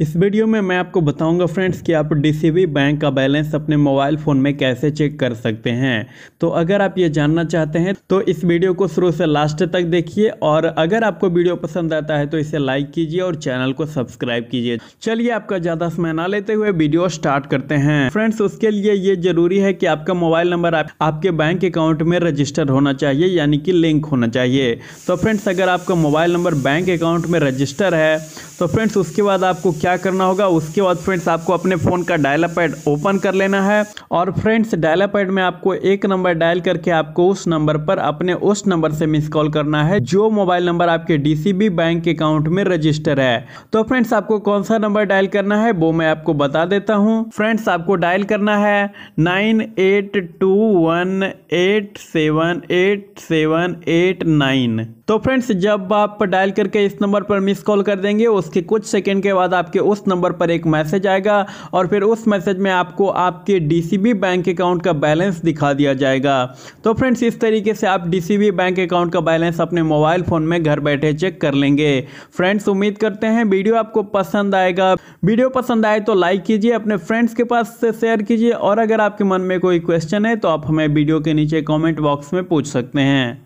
इस वीडियो में मैं आपको बताऊंगा फ्रेंड्स कि आप डीसीबी बैंक का बैलेंस अपने मोबाइल फ़ोन में कैसे चेक कर सकते हैं तो अगर आप ये जानना चाहते हैं तो इस वीडियो को शुरू से लास्ट तक देखिए और अगर आपको वीडियो पसंद आता है तो इसे लाइक कीजिए और चैनल को सब्सक्राइब कीजिए चलिए आपका ज़्यादा समय ना लेते हुए वीडियो स्टार्ट करते हैं फ्रेंड्स उसके लिए ये ज़रूरी है कि आपका मोबाइल नंबर आप, आपके बैंक अकाउंट में रजिस्टर होना चाहिए यानी कि लिंक होना चाहिए तो फ्रेंड्स अगर आपका मोबाइल नंबर बैंक अकाउंट में रजिस्टर है तो फ्रेंड्स उसके बाद आपको क्या क्या करना होगा उसके बाद फ्रेंड्स आपको अपने फ़ोन का डायला पैड ओपन कर लेना है और फ्रेंड्स डायला पैड में आपको एक नंबर डायल करके आपको उस नंबर पर अपने उस नंबर से मिस कॉल करना है जो मोबाइल नंबर आपके डी बैंक अकाउंट में रजिस्टर है तो फ्रेंड्स आपको कौन सा नंबर डायल करना है वो मैं आपको बता देता हूँ फ्रेंड्स आपको डायल करना है nine eight two one eight seven eight seven eight nine तो फ्रेंड्स जब आप डायल करके इस नंबर पर मिस कॉल कर देंगे उसके कुछ सेकंड के बाद आपके आपके उस नंबर पर एक मैसेज आएगा और फिर उस मैसेज में आपको आपके डीसीबी बैंक अकाउंट का बैलेंस दिखा दिया जाएगा तो फ्रेंड्स इस तरीके से आप डीसीबी बैंक अकाउंट का बैलेंस अपने मोबाइल फ़ोन में घर बैठे चेक कर लेंगे फ्रेंड्स उम्मीद करते हैं वीडियो आपको पसंद आएगा वीडियो पसंद आए तो लाइक कीजिए अपने फ्रेंड्स के पास से शेयर कीजिए और अगर आपके मन में कोई क्वेश्चन है तो आप हमें वीडियो के नीचे कॉमेंट बॉक्स में पूछ सकते हैं